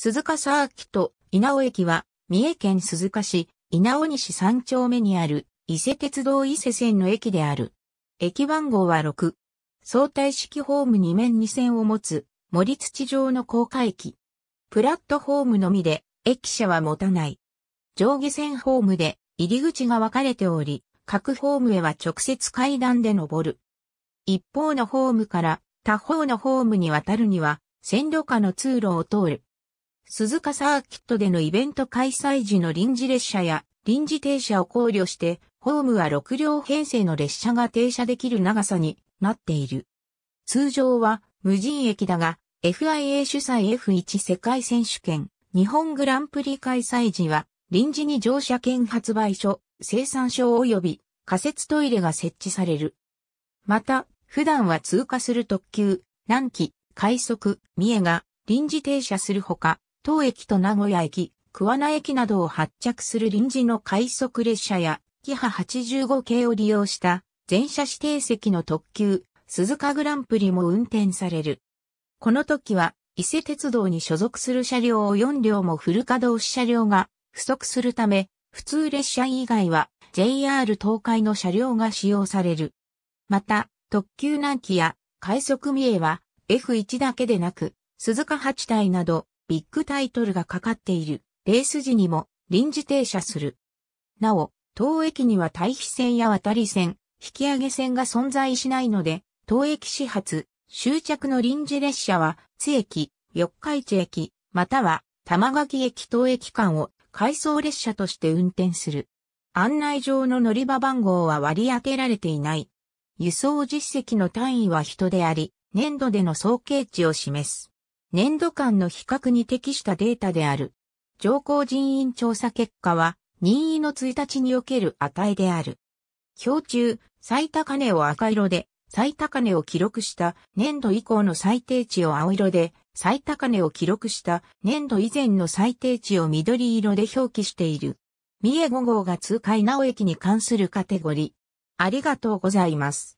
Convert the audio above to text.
鈴鹿サーキット、稲尾駅は、三重県鈴鹿市、稲尾西三丁目にある、伊勢鉄道伊勢線の駅である。駅番号は6。相対式ホーム2面2線を持つ、森土状の高架駅。プラットホームのみで、駅舎は持たない。上下線ホームで、入り口が分かれており、各ホームへは直接階段で登る。一方のホームから他方のホームに渡るには、線路下の通路を通る。鈴鹿サーキットでのイベント開催時の臨時列車や臨時停車を考慮して、ホームは6両編成の列車が停車できる長さになっている。通常は無人駅だが、FIA 主催 F1 世界選手権日本グランプリ開催時は、臨時に乗車券発売所、生産所及び仮設トイレが設置される。また、普段は通過する特急、南紀、快速、三重が臨時停車するほか、東駅と名古屋駅、桑名駅などを発着する臨時の快速列車や、キハ85系を利用した全車指定席の特急、鈴鹿グランプリも運転される。この時は、伊勢鉄道に所属する車両を4両もフル稼働し車両が不足するため、普通列車以外は JR 東海の車両が使用される。また、特急南紀や快速三重は F1 だけでなく、鈴鹿八体などビッグタイトルがかかっているレース時にも臨時停車する。なお、当駅には対比線や渡り線、引き上げ線が存在しないので、当駅始発、終着の臨時列車は、津駅、四日市駅、または玉垣駅当駅間を回送列車として運転する。案内上の乗り場番号は割り当てられていない。輸送実績の単位は人であり、年度での総計値を示す。年度間の比較に適したデータである。上皇人員調査結果は、任意の1日における値である。表中、最高値を赤色で、最高値を記録した年度以降の最低値を青色で、最高値を記録した年度以前の最低値を緑色で表記している。三重5号が通海直駅に関するカテゴリー。ありがとうございます。